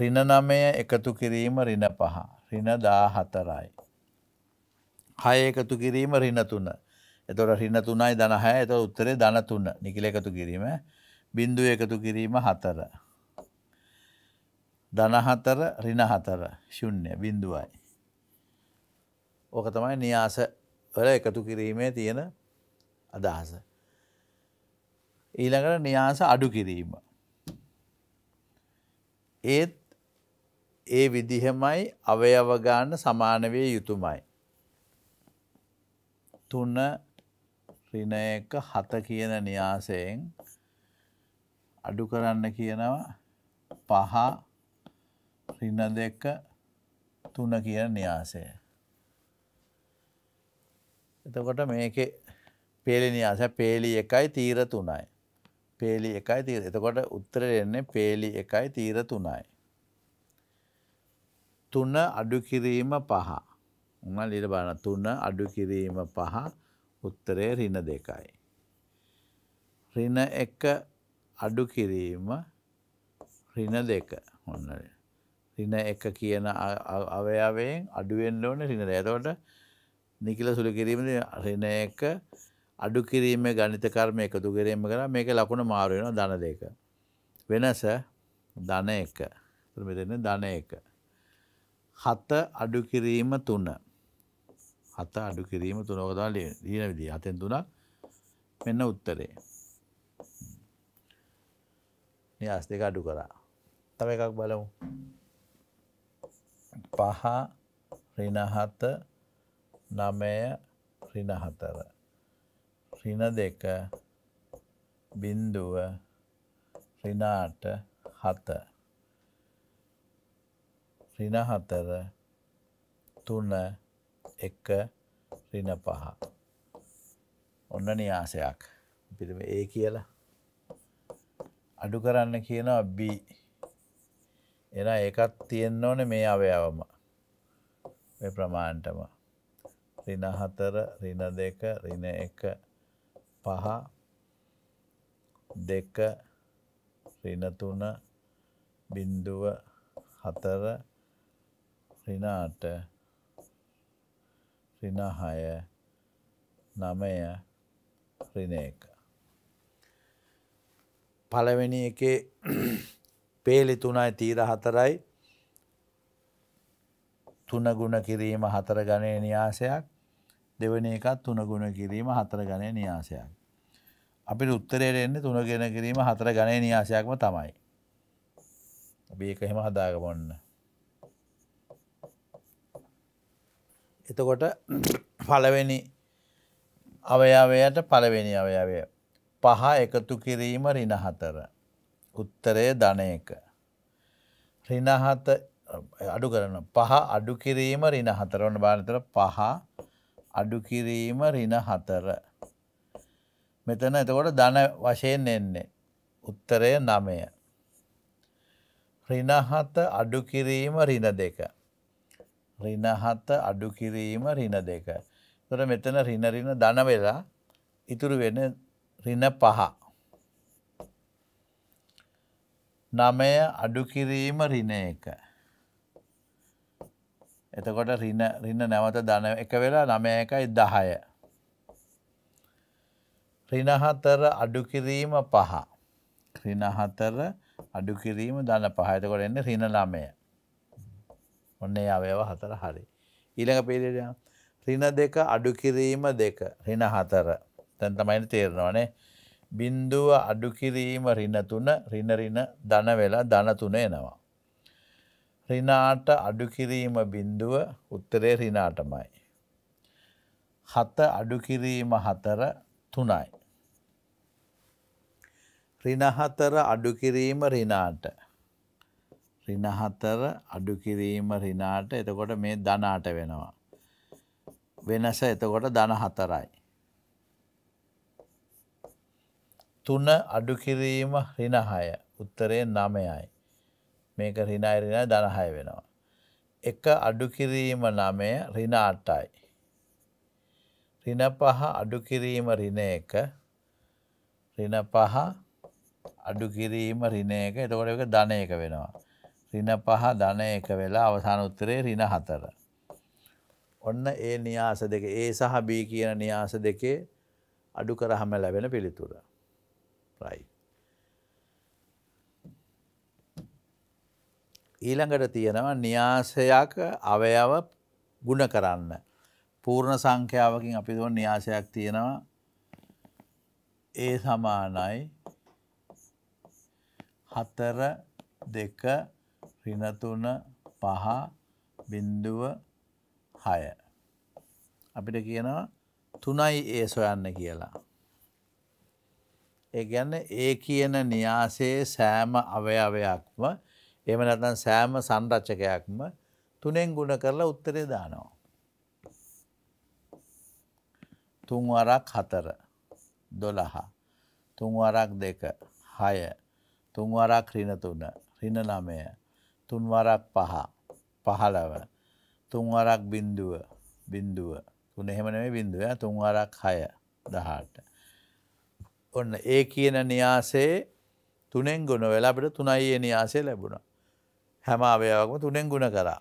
රින නමය එකතු කිරීම රින පහ රින දා හතරයි. හය එකතු කිරීම රින තුන එතොට රින තුනයි දනහය එත උත්තරේ දන තුන්න නිකිල එකතු කිරීම බිින්දුව එකතු කිරීම හතර. දනහතර රිනහතර ශුන්්‍ය බිින්දුවයි. ඕක තමයි නියාස වල එකතු කිරීමේ තියෙන අදහස. ඊළඟට නියාස අඩු කිරීම. ඒත් ඒ විදිහමයි අවයවගාන්න සමානවය යුතුමයි. තුන්න රින එක හත කියන න්‍යාසයෙන් අඩු කරන්න කියනවා පහ රින දෙක තුන කියන න්‍යාසය. එතකොට මේක පේලි න්‍යාස පේලි එකයි තීර තුනයි. පේලි එකයි තීර එතකොට උත්තර එන්නේ පේලි එකයි තීර තුනයි. තුන අඩු කිරීම පහ. උම ලිට බලන්න තුන අඩු කිරීම පහ උත්තරේ රින දෙකයි. රින එක අඩු කිරීම රින දෙක හොන්න රින එක කියන අවයාවයෙන් අඩුවෙන්ඩ ඕන රින දෑතවට නිකිල සුළි කිරීමද රින එක අඩු කිරීම ගනිත කර්ම එකතු කිරීම කර මේක ලකුණ මාරුවෙන දන දෙක. වෙනස ධන එක මෙතන්න ධන එක. හත අඩු කිරීම තුන්න. හත අඩු කිරීම තුනෝකතා ලියන විදි හතෙන් තුනක් මෙන්න උත්තරේ. නිදහස් දෙක අඩු කරා. තව එකක් බලමු. පහ රිනහත නමය රිනහතර. රින දෙක බින්දුව රිනාට හත. රිනහතර තුන එක රින පහ. ඔන්න නියාසයක් පිරිම ඒ කියලා අඩු කරන්න කියනවා B එන එකත් තියෙන්න ඕන මේ අවයවම මේ ප්‍රමාණ්ටම රින හතර රින දෙක රින එක පහ දෙක රින තුන බින්දුව හතර රිනාට රිනහය නමය රින එක පළවෙනි එකේ පේලි තුනයි තීර හතරයි තුනගුණ කිරීම හතර ගණය නියාසයක් දෙවන එකත් තුනගුණ කිරීම හතර ගණය නියාසයක්. අපි උත්තරයට එන්න තුනගෙන කිරීම හතර ගණය නියාසයක්ම තමයි. අපි ඒක එහෙම හදාගමොන්න. එතකොට පළවෙනි අවයාවයට පළවෙනි අවයාවය පහ එකතු කිරීම රින හතර. උත්තරය ධන එක. රිනහත අඩු කරන පහ අඩු කිරීම රින හතර වන බානතර පහ අඩු කිරීම රින හතර. මෙතන එතකොට ධන වශයෙන් එන්නේ. උත්තරය නමය. රිනහත අඩු කිරීම රින දෙක. රිනහත අඩු කිරීම රින දෙක. තොර මෙතන රිනරින දනවෙලා ඉතුරු වෙන රින පහ. නමය අඩුකිරීම රින එක. එතකොට රින නැවත දන එක වෙලා නමය එකයි දහය. රිනහතර අඩුකිරීම පහ. රිනහතර අඩුකිරීම දන පහතකොට එන්න රින නමය. ඔන්නේ අවයව හතර හරි. ඊළඟ පිරිට රින දෙක අඩුකිරීම දෙක රින හතර. දැන් තමයින තේරෙනවානේ බින්දුව අඩු කිරීම ඍණ 3 ඍණ ඍණ ධන වෙලා ධන 3 එනවා ඍණාට අඩු කිරීම බින්දුව උත්තරේ ඍණාටමයි 7 අඩු කිරීම 4 3යි ඍණ 4 අඩු කිරීම ඍණාට ඍණ 4 අඩු කිරීම ඍණාට එතකොට මේ ධනාට වෙනවා වෙනස එතකොට ධන 4යි තුන අඩුකිරීම රිනහය උත්තරය නමයයි. මේක රිනයි රිනයි දනහය වෙනවා. එක අඩුකිරීම නමය රිනාටයි. රින පහ අඩුකිරීම රින එක රින පහ අඩුකිරීම රින එක එතකොට එක ධන එක වෙනවා. රින පහ ධන එක වෙලා අවසාන උත්තරේ රින හතර. ඔන්න ඒ නියාස දෙක ඒ සහ බී කියන නියාස දෙකේ අඩු කරහම ලැබෙන පිළිතුර. right. ඊළඟට තියෙනවා න්‍යාසයක් අවයව ගුණ කරන්න. පූර්ණ සංඛ්‍යාවකින් අපි දුවන න්‍යාසයක් තියෙනවා ඒ සමානයි හතර දෙක රිනතුන පහ බින්දුව හය. අපිට කියනවා තුනයි ඒ සොයන්න කියලා. ඒ ගැන්නේ ඒ කියන න්‍යාසයේ සෑම අවයවයක්ම එහෙම නැත්නම් සෑම සංරචකයක්ම තුනෙන් ගුණ කරලා උත්තරේ දානවා. තුන් වරක් හතර 12 තුන් වරක් දෙක 6 තුන් වරක් ඍණ 3 ඍණ 9 තුන් වරක් 5 15 තුන් වරක් බිඳුව බිඳුව තුන එහෙම නෙමෙයි බිඳුව තුන් වරක් 6 18 ඔන්න ඒ කියන න්‍යාසේ තුනෙන් ගුණ වෙලා අපිට තුනයි ඒ න්‍යාසේ ලැබුණා. හැම අවයවකම තුනෙන් ගුණ කරා.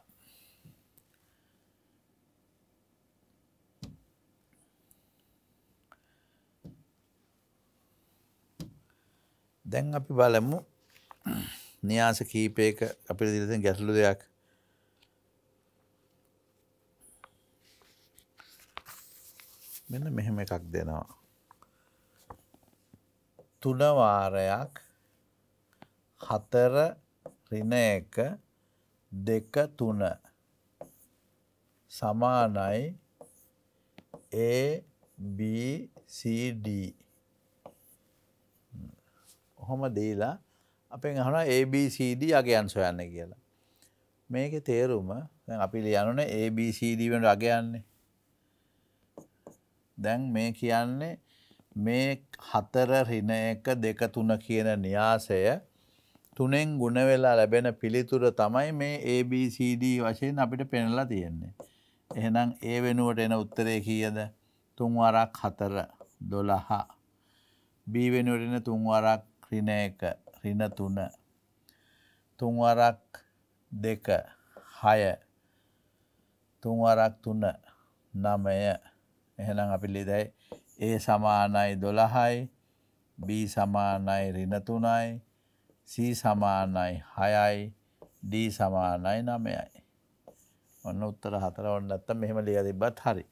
දැන් අපි බලමු න්‍යාස කීපයක අපිට දීලා තියෙන ගැටලු දෙයක්. මෙන්න මෙහෙම එකක් දෙනවා. තුන වාරයක් හතර ඍණ එක දෙක තුන සමානයි A B C D ඔහොම දීලා අපෙන් අහනවා A B C D අගයන් සොයන්න කියලා. මේකේ තේරුම දැන් අපි ලියනනේ A B C D වෙන අගයන්නේ. දැන් මේ කියන්නේ මේ හතර රින එක දෙක තුන කියන න්‍යාසය තුනෙන් ගුණ වෙලා ලැබෙන පිළිතුර තමයි මේ ABCD වශයෙන් අපිට පෙන්ලා තියෙන්නේ. එහෙනම් ඒ වෙනුවට එන උත්තරේ කීයද? තුන් වරක් හතර 12. B වෙනුවට එන තුන් වරක් රින එක රින තුන. තුන් වරක් දෙක හය තුන්වරක් තුන නමය එහෙනම් අපි ලිදයි ඒ සමානයි දොළහයි B සමානයි රිනතුනයි C සමානයි හයයි D සමානයි නමයයි. ඔන්න උත්තර හතර ඔන්න ඇත්තම් මෙහෙම ලියලා තිබ්බත් හරි.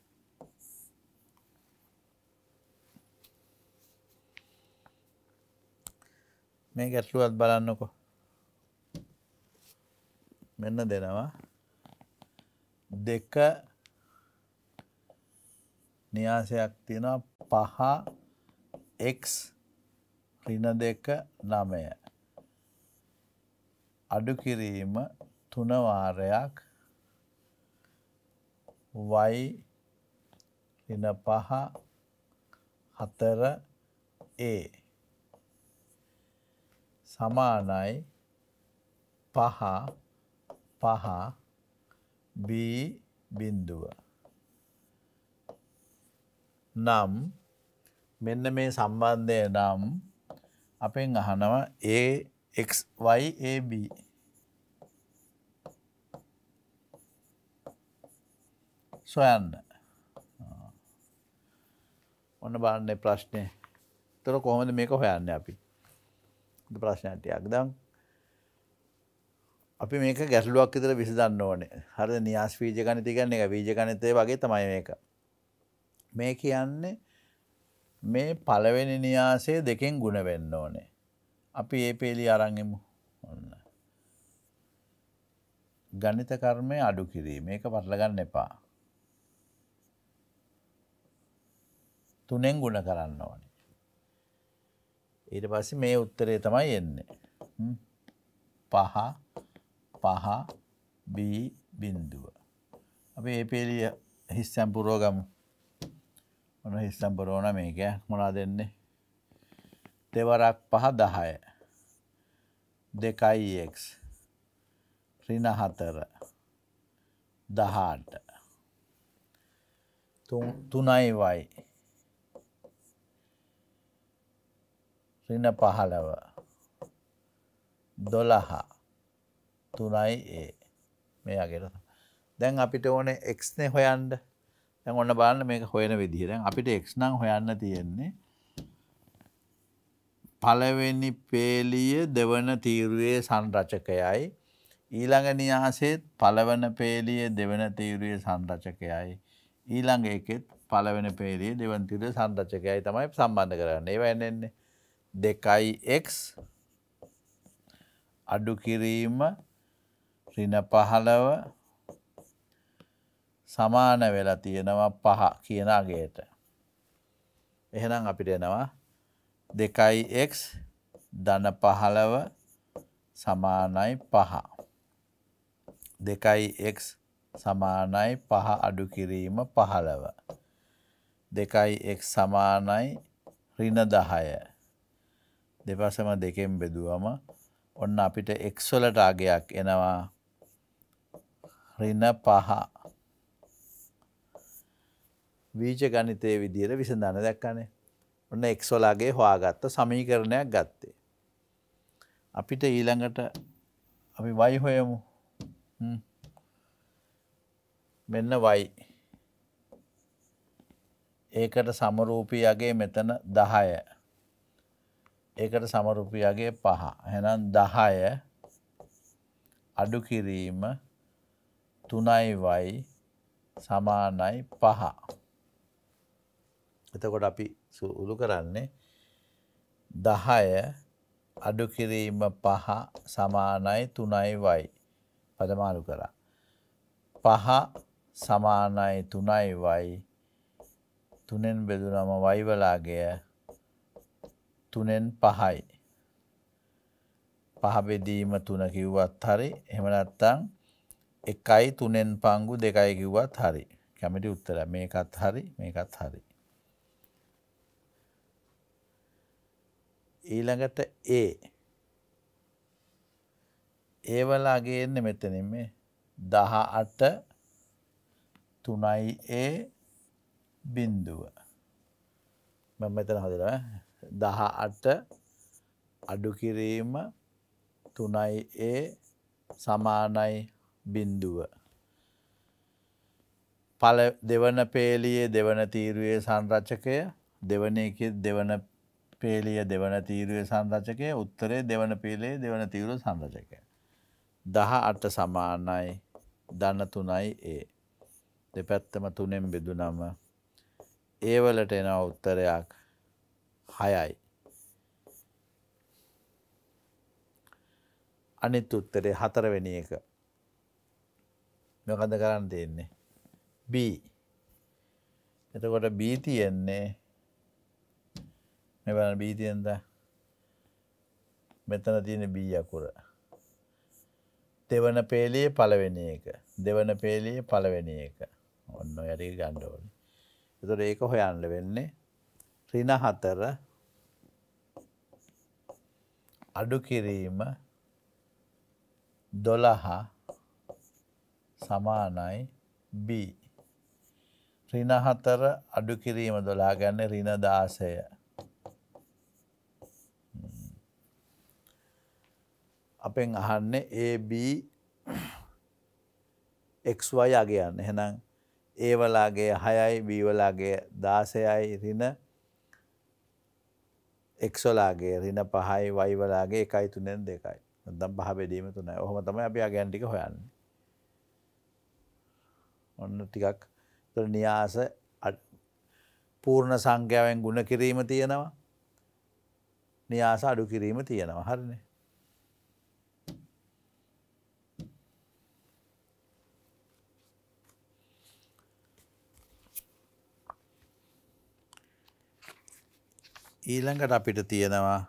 මේ ගැටලුවත් බලන්නකො මෙන්න දෙනවා දෙක න්‍යාසයක් තියෙනවා පහ x ඍණ දෙක නමය අඩු කිරීම තුන වාරයක් y ඍණ පහ හතර a සමානයි පහ පහ b බිඳුව නම් මෙන්න මේ සම්බන්ධය නම් අපෙන් අහනව AXYAB සොයන්න ඔන්න බාන්නේ ප්‍රශ්නය තොර කොහොමද මේක හොයන්න අපි ප්‍රශ්නයටයක් දම් අපි මේක ගැටලුවක් ඉතර විසඳන්න ඕනේ හරද නියාස් වීජ ගණිතය ගැන එක වීජ ගණතය වගේ තමයි මේක මේ කියන්නේ මේ පළවෙනි න්‍යාසය දෙකෙන් ගුණ වෙන්න ඕනේ. අපි ඒ පේලි අරන්ගෙමු ඔන්න. ගණිත කර්මය අඩු කිරීම ඒක පටලගන්න එපා. තුනෙන් ගුණ කරන්න ඕනේ. ඊට පස්සේ මේ උත්තරේ තමයි එන්නේ. පහ පහ බී බින්දුව. අපි ඒ පේලිය හිස්සැම් පුරෝගමු. මොන හිස්තම්බර ඕන මේක මොනා දෙන්නේ දෙවරක් පහ දහය දෙකයි එක් රින හතර දහාට තුනයි වයි රින පහළව දොළහා තුනයි ඒ මේ අගෙට දැන් අපිට ඕන එක්ස්නේ හොයන්ඩ දැන් ඔන්න බලන්න මේක හොයන විදිහ. දැන් අපිට x නම් හොයන්න තියෙන්නේ පළවෙනි පේලිය දෙවන තීරුවේ සංරචකයයි ඊළඟ න්‍යාසෙත් පළවන පේලිය දෙවන තීරුවේ සංරචකයයි ඊළඟ එකෙත් පළවෙන පේලිය දෙවන තීරුවේ සංරචකයයි තමයි සම්බන්ධ කරන්නේ. ඒවා එන්නේ 2x අඩු කිරීම ඍණ 15 සමාන වෙලා තියෙනවා පහ කියන අගේට. එහෙනම් අපිට එනවා දෙකයි එක් දන පහලව සමානයි පහ. දෙකයි එක් සමානයි පහ අඩු කිරීම පහලව. දෙකයි එක් සමානයි රින දහය. දෙපසම දෙකෙන් බෙදුවම ඔන්න අපිට එක්ස්වලට අගයක් එනවා රින පහ වීජ ගණිතය විදිර විසඳන දැක්කනේ ඔන්න එක්සොලාගේ හවාගත්ත සමීකරණයක් ගත්තේ. අපිට ඊළඟට අපි වයි හොයමු මෙන්න වයි ඒකට සමරූපියගේ මෙතන දහය ඒකට සමරුපියගේ පහ හැනම් දහය අඩු කිරීම තුනයි වයි සමානයි පහ. එතකොට අපි සුළු කරන්නේ දහය අඩුකිරීම පහ සමානයි තුනයි වයි පදමාරු කරා. පහ සමානයි තුනයි වයි තුනෙන් බෙදුනම වයිවලාගය තුනෙන් පහයි. පහබෙදීම තුන කිව්වත් හරි එමනත්තං එකයි තුනෙන් පංගු දෙකයි කිව්වත් හරි කැමිටි උත්තර මේකත් හරි මේකත් හරි. ඊළඟට ඒ ඒවලාගේ එන්න මෙතනින් මේ දහ අට තුනයි ඒ බින්දුව මම මෙතන හදර දහ අට අඩුකිරීම තුනයි ඒ සමානයි බින්දුව පල දෙවන පේලියේ දෙවන තීරුවේ සංරචකය දෙවනයකෙත් දෙවන පේලිය දෙවන තීරුවේ සංරචකය උත්තරේ දෙවන පීලේ දෙවන තීරු සංරචකය. දහ අට සමානයි දන්නතුනයි ඒ. දෙපැත්තම තුනෙන් බෙදුනම ඒවලට එන උත්තරයක් හයයි. අනිත් උත්තරේ හතරවෙනි එක. මොකද කරන්න තියෙන්නේ. B. එතකොට B තියෙන්නේ මේ බලන්න බී තියෙනද මෙතන තියෙන බී අකුර දෙවන පේලියේ පළවෙනි එක දෙවන පේලියේ පළවෙනි එක ඔන්න ඔය ටික ගන්න ඕනේ. ඒතකොට ඒක හොයන්න වෙන්නේ ඍණ 4 අඩු කිරීම 12 සමානයි b ඍණ 4 අඩු කිරීම 12 ගන්න ඍණ 16 අපෙන් අහන්නේ AB XY අගය යන්න. එහෙනම් A වලාගේ 6යි B වලාගේ 16යි ඍණ X වලාගේ ඍණ 5යි Y වලාගේ 1යි 3ෙන් 2යි. නැත්නම් පහ බෙදීම 3යි. ඔහොම තමයි අපි අගයන් ටික හොයන්නේ. ඔන්න ටිකක් නියාස පූර්ණ සංඛ්‍යාවෙන් ගුණ කිරීම තියෙනවා. නියාස අඩු කිරීම තියෙනවා. හරිනේ. ඊළඟට අපිට තියෙනවා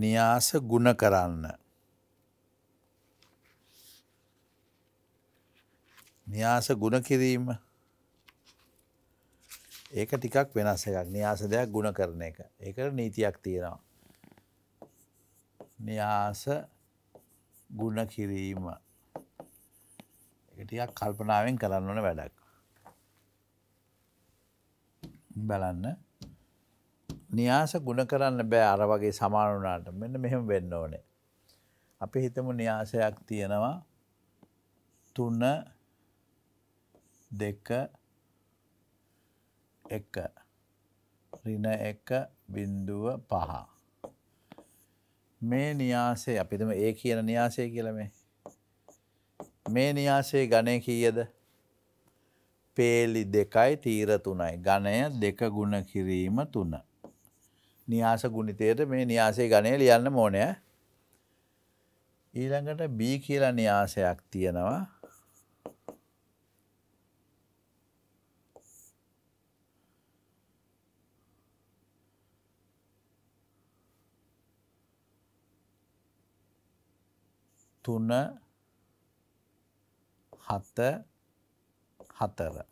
න්‍යාස ගුණ කරන්න. න්‍යාස ගුණ කිරීම ඒක ටිකක් වෙනස් එකක් න්‍යාස දෙයක් ගුණ කරන එක ඒකට නීතියක් තියෙනවා. න්‍යාස ගුණ කිරීම ටිකක් කල්පනාවෙන් කරන්න ඕන වැඩක්. බලන්න න්‍යාස ගුණ කරන්න බෑ අර වගේ සමානුනාට මෙන්න මෙහෙම වෙන්න ඕනේ. අපි හිතමු න්‍යාසයක් තියෙනවා තුන්න දෙක එක රින එක බින්දුව පහ. මේ නියාසේ අපිතම ඒ කියන නියාසය කියල මේ. මේ නියාසේ ගණය කීයද පේලි දෙකයි තීර තුනයි ගණය දෙක ගුණ කිරීම තුන්න. නියාස ගුණිතයට මේ නියාසේ ගණය ලියන්න මෝනය ඊළඟට B කියලා නියාසයක් තියෙනවා තුන හත හතර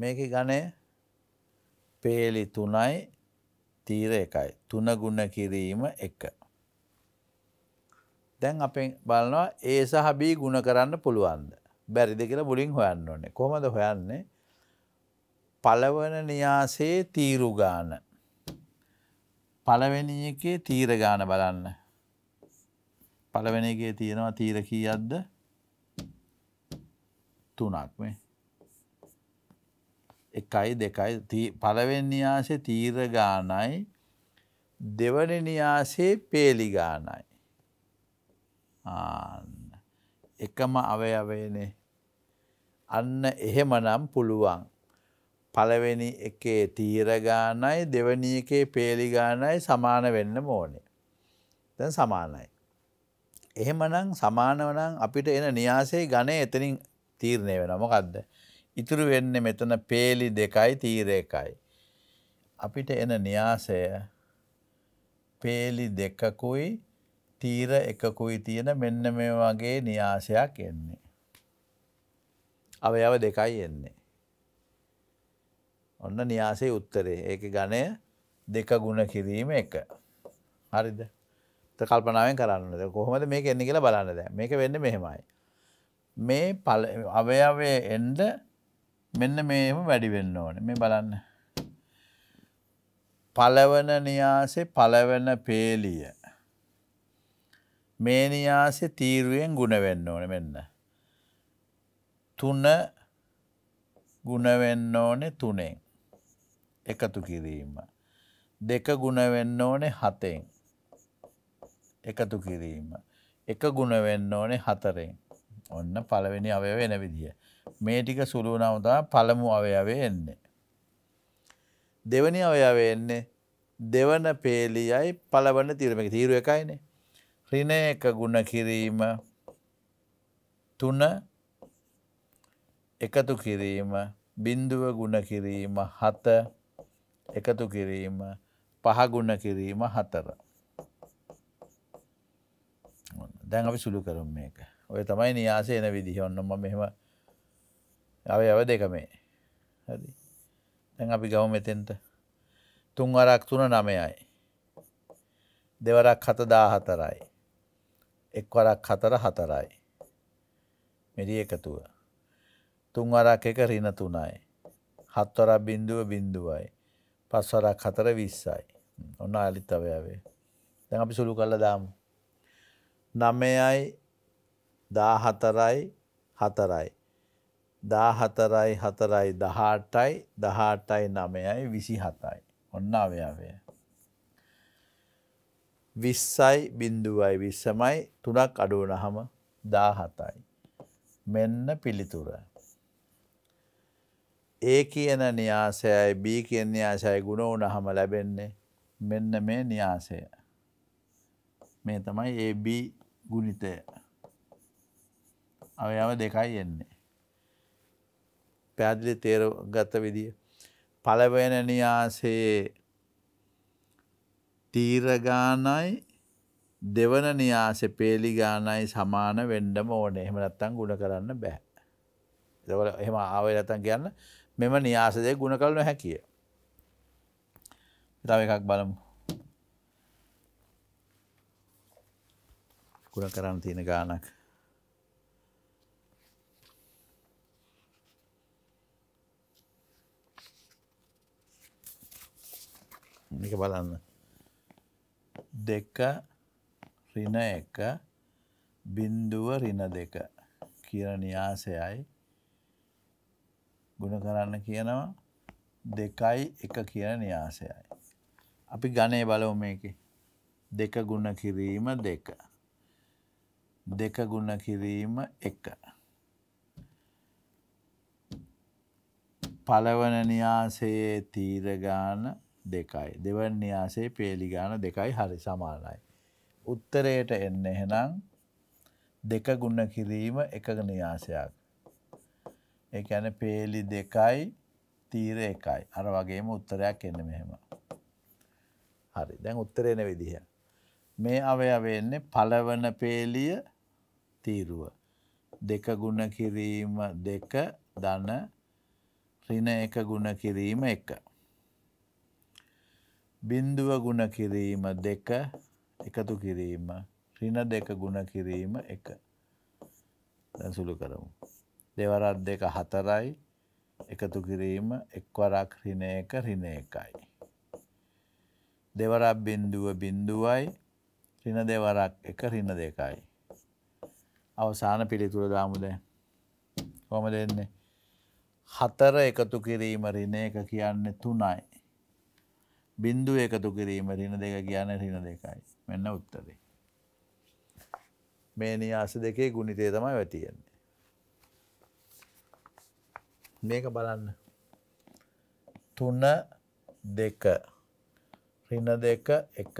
මේක ගණය පේලි තුනයි තීර එකයි තුනගුණ කිරීම එක. දැන් අප බලනවා ඒ සහ බී ගුණ කරන්න පුළුවන්ද. බැරිද කියලා මුලින් හොයන්න ඕනේ කොමද හොයන්නේ පලවන නියාසේ තීරුගාන පලවෙනි එකේ තීරගාන බලන්න පලවෙනගේ තියෙනවා තීර කීයක්ද තුනක් මේ එකයි දෙකයි පළවෙන් නියාසේ තීර ගානයි දෙවන නියාසේ පේලි ගානයි. එකම අවයවයනේ අන්න එහෙමනම් පුළුවන්. පළවෙනි එකේ තීරගානයි දෙවනි එකේ පේලිගානයි සමාන වෙන්න මෝනේ. දැන් සමානයි. එහෙමනම් සමානවනම් අපිට එන න්‍යාසේ ගණය එතනින් තීරණය වෙනවා. මොකද්ද? ඉතුරු වෙන්නේ මෙතන පේලි දෙකයි තීර එකයි. අපිට එන න්‍යාසය පේලි දෙකකුයි තීර එකකුයි තියෙන මෙන්න මේ වගේ න්‍යාසයක් එන්නේ. අවයව දෙකයි එන්නේ. ඔන්න න්‍යාසේ උත්තරේ ඒක ගණය දෙක ගුණ කිරීම එක. හරිද? කල්පනාවෙන් කරන්නද කොහොමද මේක එන්නේ කියලා බලන්න දැන් මේක වෙන්නේ මෙහෙමයි. මේ අවයවයේ එන්න මෙන්න මේම වැඩි වෙන්න ඕනේ. මේ බලන්න. පළවන න්‍යාසේ පළවන පේලිය. මේ න්‍යාසේ තීරුවෙන් ಗುಣ වෙන්න ඕනේ මෙන්න. 3 ಗುಣ වෙන්න ඕනේ 3ෙන්. එකතු කිරීම. දෙක ගුණ වෙන්න ඕනේ හතෙන් එකතු කිරීම. එක ගුණ වෙන්න ඕනේ හතරෙන්. ඔන්න පළවෙනි අවය වෙන විදිිය. මේ ටික සුළු නවතා පළමු අවයවේ එන්නේ. දෙවනි අවයවේ එන්නේ දෙවන පේලියයි පලවන්න තීරමක තීරු එකයිනේ. රින එක ගුණ කිරීම තුන එකතු කිරීම බින්දුව ගුණ කිරීම හත එකතු කිරීම පහගුණ කිරීම හතර. දැන් අපි සුළු කරුම් මේක ඔය තමයි නියාසේන විදිහ ඔන්නම මෙහෙම අව යව දෙක මේ හරි දැන් අපි ගව මෙතෙන්ට තුන් වරක් තුන නමයයි දෙවරක් හත දා හතරයි එක් වරක් හතර හතරයි මෙරි එකතුව තුන් වරක් එක රින තුනයි හත්වරක් බින්දුව බින්දුවයි පස්වරක් හතර විස්සයි ඔන්න අලිත් අවයාවේ දැන් අපි සුළු කල්ල දාමු නමයයි දාහතරයි හතරයි දාහතරයි හතරයි දහටයි දහටයි නමයයි විසි හතයි. ඔන්න අවයාවය. විස්සයි බිින්දුවයි විස්සමයි තුනක් අඩුවනහම දාහතයි. මෙන්න පිළිතුර. ඒ කියන න්‍යාසයයි බී කිය න්‍යාසයි ගුණ වනහම ලැබෙන්නේ මෙන්න මේ න්‍යාසය. මේ තමයි ඒ ගුණිතය. අවයව දෙකයි එන්නේ. පැදිලි තේර ගත විදිිය. පලවෙන නියාසේ තීරගානයි දෙවන නියාස පේලිගානයි සමාන වෙන්ඩම ඕන එහෙම නත්තන් ගුණ කරන්න බැහැ. දවල එහෙම ආවේ නැතන් කියන්න මෙම නියාසදය ගුණ කල නොහැකිය. තව එකක් බලමු. ගුණ කරන්න තියෙන ගානක්. මේක බලන්න දෙක රින එක බින්දුව රින දෙක කියන නියාසයයි ගුණ කරන්න කියනවා දෙකයි එක කියන නියාසයයි. අපි ගණය බලව මේක දෙක ගුණ කිරීම දෙක දෙක ගුණ කිරීම එක පලවන නියාසයේ තීරගාන දෙකයි. දෙවන්නේ ආසේ පේලි ගාන දෙකයි හරි සමානයි. උත්තරයට එන්න එහෙනම් දෙක ගුණ කිරීම එක නියාසයක්. ඒ කියන්නේ පේලි දෙකයි තීර එකයි. අර වගේම උත්තරයක් එන්න මෙහෙම. හරි. දැන් උත්තරේ එන විදිහ. මේ අවයවය එන්නේ පළවන පේලිය තීරුව. දෙක ගුණ කිරීම දෙක ධන ඍණ එක ගුණ කිරීම එක. බින්දුව ගුණ කිරීම දෙක එකතු කිරීම රින දෙක ගුණ කිරීම එක සුළු කරමු. දෙවරත් දෙක හතරයි එකතු කිරීම එක්වරක් රින එක රින එකයි. දෙවරක් බින්දුව බින්දුවයි රින දෙවරක් එක රින දෙකයි. අවසාන පිළිතුර දාමුද කොම දෙන්නේ. හතර එකතු කිරීම රින එක කියන්නේ තුනයි බින්දුව එකතු කිරීම රින දෙක කියන රින දෙකයි මෙන්න උත්තරේ. මේ නියාස දෙකේ ගුණිතය තමයි වැටියන්නේ. මේක බලන්න. තුන දෙක රින දෙක එක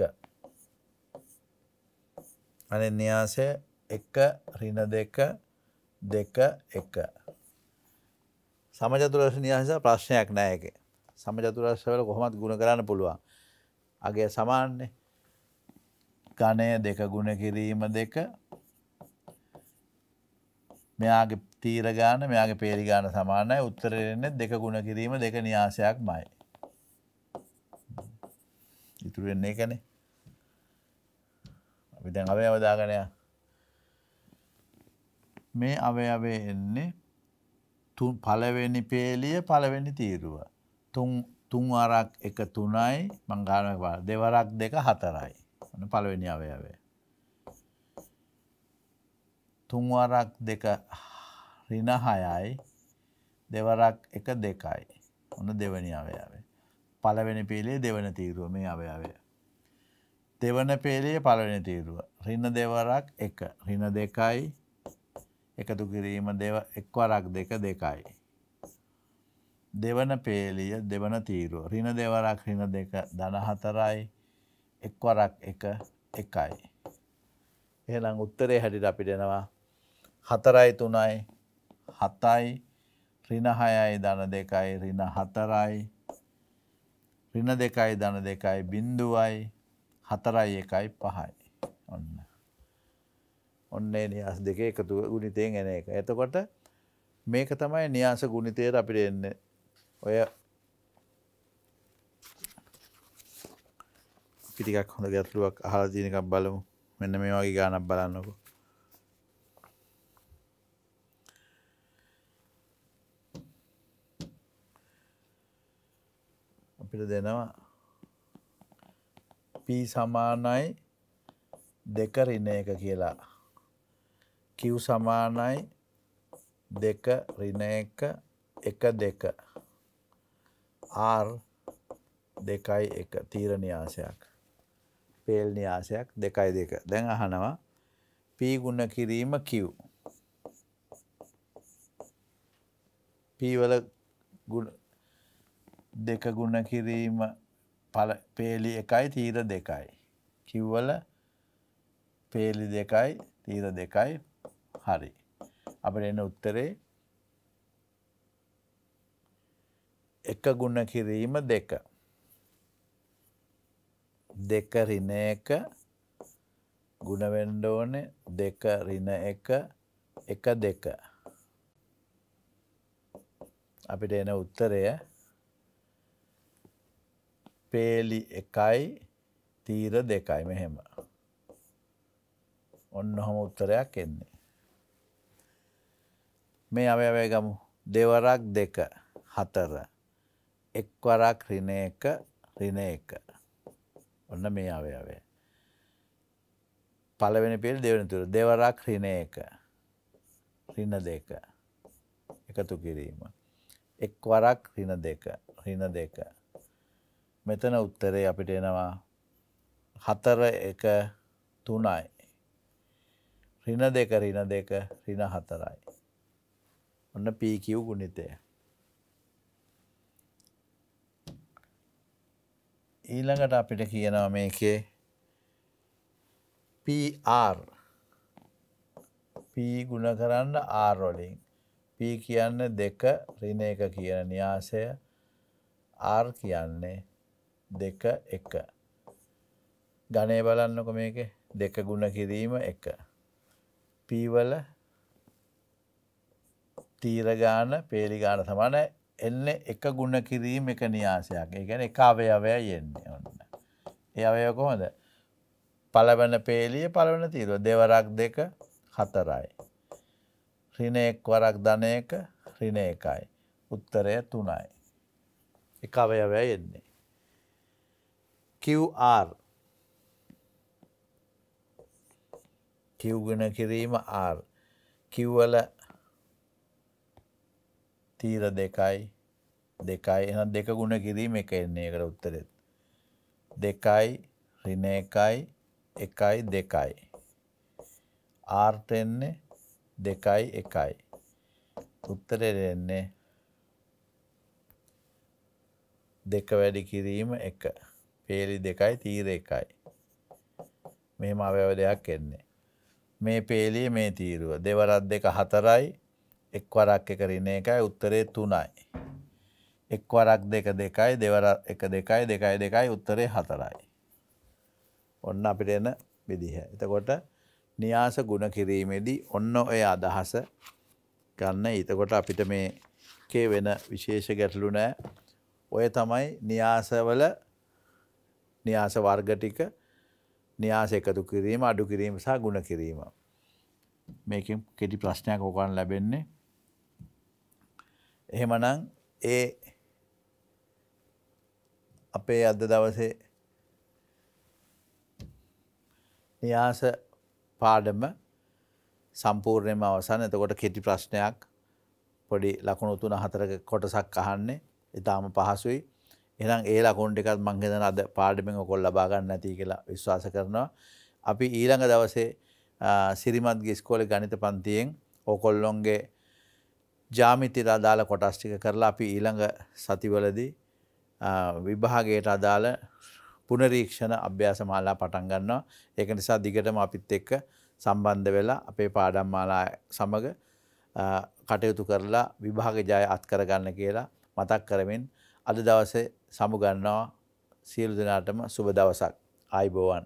අන න්‍යාසය එක රින දෙක දෙක එක සමජතුරශ නිහස ප්‍රශ්නයක් නෑගේ සමජතුරශ්‍යවල කොහොමත් ගුණ කරන්න පුළුවන්. අගේ සමාන්‍ය ගණය දෙක ගුණ කිරීම දෙක මෙයාගේ තීරගාන මෙයාගේ පේරිගාන සමානයි උත්තරෙන්න දෙක ගුණ කිරීම දෙක නියාසයක් මයි. ඉතුරුවෙන්නේ කනේ අපි දැන් අවය අවදාගනය මේ අවය අවේ එන්නේ තුන් පලවෙනි පේලිය පලවෙනි තීරුවා තුන්වරක් එක තුනයි මංගානක දෙවරක් දෙක හතරයි පළවෙනි අවයවේ. තුන්වරක් දෙක රින හයයි දෙවරක් එක දෙකයි ඔන්න දෙවනි අවයාවේ. පළවෙනි පේලේ දෙවන තීරුව මේ අවයාවය. දෙවන පේලේ පළවෙනි තීරුව. රින දෙවරක් එක රින දෙකයි එකතු කිරීම එක්වරක් දෙක දෙකයි. දෙවන පේලිය දෙවන තීරුව. ඍණ දෙවරක් ඍණ දෙක ධන හතරයි. එක්වරක් එක එකයි. එහෙනම් උත්තරේ හැටියට අපිට එනවා 4යි 3යි 7යි ඍණ 6යි ධන 2යි ඍණ 4යි ඍණ 2යි ධන 2යි බිඳුවයි 4යි 1යි 5යි. ඔන්න. ඔන්නේ නියාස දෙකේ එකතු ගුණිතයෙන් එන එක. එතකොට මේක තමයි නියාස ගුණිතයට අපිට එන්නේ ඔය පිටිකක් හොඳ ගැටලුවක් අහලා තියෙන එකක් බලමු. මෙන්න මේ වගේ ගානක් බලන්නකෝ. අපිට දෙනවා p සමානයි 2 ඍණ 1 කියලා. q සමානයි 2 ඍණ 1 1 2 R දෙකයි එක තීර නියාසයක් පේල් නියාසයක් දෙකයි දෙක දැන් අහනවා P ගුණ කිරීම Q P වල ගුණ දෙක ගුණ කිරීම පේලි එකයි තීර දෙකයි කිව්වල පේලි දෙකයි තීර දෙකයි හරි අපට එන උත්තරේ එක ගුණ කිරීම දෙක. දෙක රින එක ගුණවෙන්ඩ ඕනේ දෙක රින එක එක දෙක. අපිට එන උත්තරය පේලි එකයි තීර දෙකයි මෙහෙම. ඔන්න හොම උත්තරයක් එන්නේ. මේ අවයවය ගමු දෙවරක් දෙක හතර. එක්වරක් රින එක රින එක. ඔන්න මේ අවයවය. පළවෙනි පියවර දෙවෙනි තුර දෙවරක් රින එක. රින දෙක. එකතු කිරීම. එක්වරක් රින දෙක. රින දෙක. මෙතන උත්තරේ අපිට එනවා හතර එක තුනයි. රින දෙක රින දෙක රින හතරයි. ඔන්න පීකිව් ගුණිතය. ඊළඟට අපිට කියනවා මේකේ PR P ගුණ කරන්න R වලින් P කියන්න දෙක රින එක කියන න්‍යාසය R කියන්නේ දෙක එක ගණය බලන්නක මේක දෙක ගුණ කිරීම එක පීවල තීරගාන පේලිගාන සමානයි එන්න එක ගුණ කිරීම එක නියාසයක් ඒ ගැන එක අවයවය යෙන්නේ ඔන්න. ඒ අවය කොහොද පලවන පේලිය පලවන තීරුව දෙවරක් දෙක හතරයි. රිනයෙක් වරක් ධනයක රින එකයි. උත්තරය තුනයි. එක අවයවය යෙන්නේ. QR කිව්ගුණ කිරීම R කිව්වල තීර දෙකයි දෙකයි එන දෙක ගුණ කිරීම එක එන්නේ එකට උත්තරෙත්. දෙකයි රින එකයි එකයි දෙකයි. ආර්ට එන්නේ දෙකයි එකයි. උත්තරෙට එන්නේ දෙක වැඩි කිරීම එක. පේලි දෙකයි තීර එකයි. මෙහෙම අවයව දෙයක් එන්නේ. මේ පේලිය මේ තීරුව. දෙවරක් දෙක හතරයි එක් වරක් එක රින එකයි උත්තරේ තුනයි. එක්වරක් දෙක දෙකයි දෙවර එක දෙකයි දෙකයි දෙකයි උත්තරේ හතරයි. ඔන්න අපිට එන විදිහ. එතකොට න්‍යාස ගුණ කිරීමේදී ඔන්න ඔය අදහස ගන්න. එතකොට අපිට මේකේ වෙන විශේෂ ගැටලු නෑ. ඔය තමයි න්‍යාසවල න්‍යාස වර්ග ටික න්‍යාස එකතු කිරීම අඩු කිරීම සහ ගුණ කිරීම. මේකෙන් කෙටි ප්‍රශ්නයක් ඕකන් ලැබෙන්නේ. එහෙමනම් ඒ අපේ අද දවසේ න්‍යාස පාඩම සම්පූර්ණයෙන්ම අවසන්. එතකොට කෙටි ප්‍රශ්නයක් පොඩි ලකුණු තුන හතරක කොටසක් අහන්නේ. ඊටාම පහසුයි. එහෙනම් ඒ ලකුණු ටිකත් මම හිතන අද පාඩමෙන් ඔකල් ලබා ගන්න නැති කියලා විශ්වාස කරනවා. අපි ඊළඟ දවසේ සිරිමත්ගේ ඉස්කෝලේ ගණිත පන්තියෙන් ඕකොල්ලොන්ගේ ජාමිතිර අදාළ කොටස් ටික කරලා අපි ඊළඟ සතිවලදී විභාගයට අදාළ පුනරීක්ෂණ අභ්‍යාස මාලා පටන් ගන්නවා. ඒක නිසා දිගටම අපිත් එක්ක සම්බන්ධ වෙලා අපේ පාඩම් මාලා සමග කටයුතු කරලා විභාග ජය අත්කර ගන්න කියලා මතක් කරමින් අද දවසේ සමුගන්නවා සියලු දෙනාටම සුබ දවසක්. ආයිබෝවන්.